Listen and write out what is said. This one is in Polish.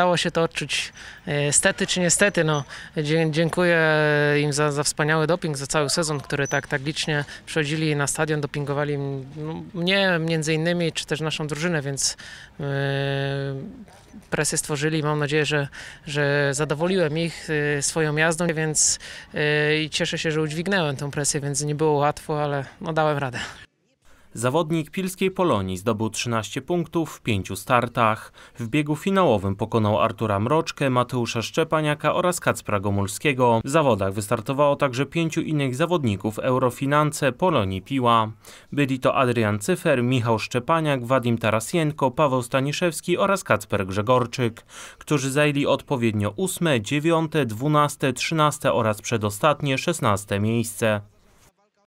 Dało się to odczuć e, stety czy niestety. No, dziękuję im za, za wspaniały doping, za cały sezon, który tak, tak licznie przychodzili na stadion, dopingowali mnie między innymi, czy też naszą drużynę, więc e, presję stworzyli. Mam nadzieję, że, że zadowoliłem ich e, swoją jazdą, więc i cieszę się, że udźwignęłem tę presję, więc nie było łatwo, ale no, dałem radę. Zawodnik pilskiej Polonii zdobył 13 punktów w pięciu startach. W biegu finałowym pokonał Artura Mroczkę, Mateusza Szczepaniaka oraz Kacpra Gomulskiego. W zawodach wystartowało także pięciu innych zawodników Eurofinance Polonii Piła. Byli to Adrian Cyfer, Michał Szczepaniak, Wadim Tarasienko, Paweł Staniszewski oraz Kacper Grzegorczyk, którzy zajęli odpowiednio 8, 9, 12, 13 oraz przedostatnie 16 miejsce.